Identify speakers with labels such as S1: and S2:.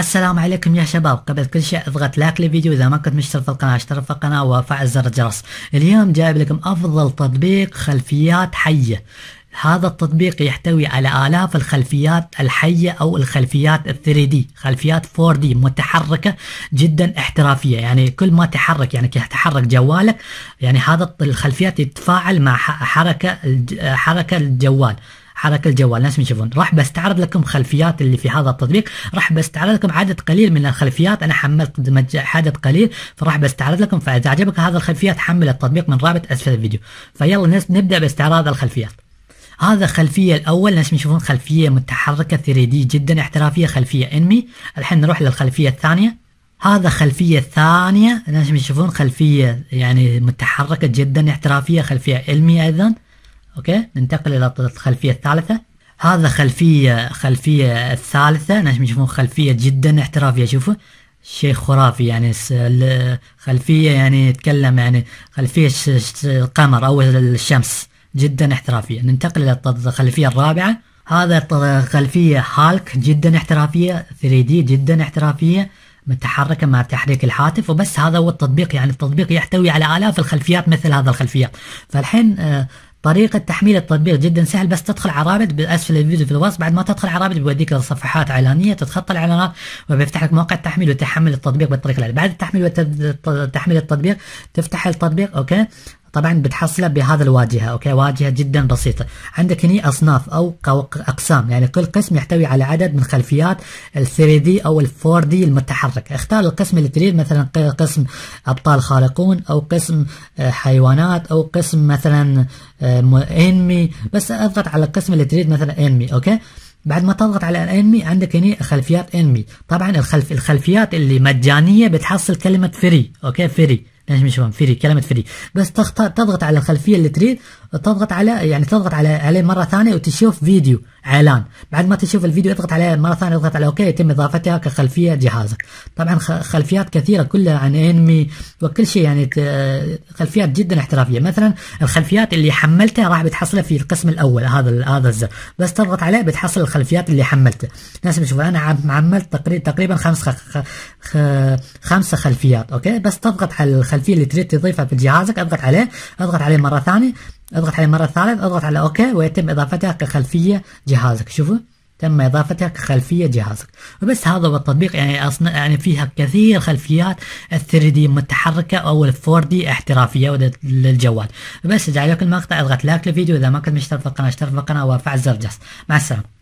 S1: السلام عليكم يا شباب قبل كل شيء اضغط لايك للفيديو اذا ما كنت مشترك في القناه اشترك في القناه وفعل زر الجرس اليوم جايب لكم افضل تطبيق خلفيات حيه هذا التطبيق يحتوي على آلاف الخلفيات الحية أو الخلفيات ال 3 دي خلفيات 4 دي متحركة جدا احترافية يعني كل ما تحرك يعني تحرك جوالك يعني هذا الخلفيات يتفاعل مع حركة حركة الجوال حركة الجوال ناس يشوفون راح بستعرض لكم خلفيات اللي في هذا التطبيق راح بستعرض لكم عدد قليل من الخلفيات أنا حملت عدد قليل فراح بستعرض لكم فإذا عجبك هذا الخلفيات حمل التطبيق من رابط أسفل الفيديو فيلا نبدأ باستعراض الخلفيات هذا خلفية الأول ناس يشوفون خلفية متحركة 3 دي جدا احترافية خلفية انمي الحين نروح للخلفية الثانية هذا خلفية ثانية ناس يشوفون خلفية يعني متحركة جدا احترافية خلفية علمي أيضا اوكي ننتقل الى الخلفيه الثالثه هذا خلفيه خلفيه الثالثه نحن نشوفون خلفيه جدا احترافيه شوفوا شيء خرافي يعني خلفيه يعني يتكلم يعني خلفيه القمر او الشمس جدا احترافيه ننتقل الى الخلفيه الرابعه هذا خلفيه هالك جدا احترافيه 3 دي جدا احترافيه متحركه مع تحريك الهاتف وبس هذا هو التطبيق يعني التطبيق يحتوي على الاف الخلفيات مثل هذا الخلفيات فالحين آه، طريقة تحميل التطبيق جدا سهل بس تدخل على رابط بأسفل الفيديو في الوصف بعد ما تدخل على رابط بيوديك لصفحات إعلانية تتخطى الإعلانات وبيفتح لك موقع التحميل وتحمل التطبيق بالطريقة بعد التحميل وتحميل التطبيق تفتح التطبيق أوكي طبعا بتحصله بهذا الواجهه اوكي واجهه جدا بسيطه عندك هني اصناف او اقسام يعني كل قسم يحتوي على عدد من خلفيات ال 3 دي او ال 4 دي المتحرك اختار القسم اللي تريد مثلا قسم ابطال خارقون او قسم آه، حيوانات او قسم مثلا انمي آه، بس اضغط على القسم اللي تريد مثلا انمي اوكي بعد ما تضغط على انمي عندك هنا خلفيات انمي طبعا الخلف الخلفيات اللي مجانيه بتحصل كلمه فري اوكي فري يعني مش مهم فري كلمة فري بس تختار تضغط على الخلفية اللي تريد تضغط على يعني تضغط على عليه مره ثانيه وتشوف فيديو اعلان بعد ما تشوف الفيديو اضغط عليه مره ثانيه اضغط على اوكي يتم اضافتها كخلفيه جهازك طبعا خلفيات كثيره كلها عن انمي وكل شيء يعني خلفيات جدا احترافيه مثلا الخلفيات اللي حملتها راح بتحصلها في القسم الاول هذا هذا الزر بس تضغط عليه بتحصل الخلفيات اللي حملتها ناس بشوف انا عملت تقريبا خمس خمسه خلفيات اوكي بس تضغط على الخلفيه اللي تريد تضيفها في جهازك اضغط عليه اضغط عليه مره ثانيه اضغط عليه مرة ثالث اضغط على اوكي ويتم اضافتها كخلفية جهازك شوفوا تم اضافتها كخلفيه جهازك وبس هذا هو التطبيق يعني اصلا يعني فيها كثير خلفيات 3 دي متحركه او 4 دي احترافيه للجوال بس اذا عجبك المقطع اضغط لايك للفيديو اذا ما كنت مشترك في القناه اشترك في القناه وفعل زر الجرس مع السلامه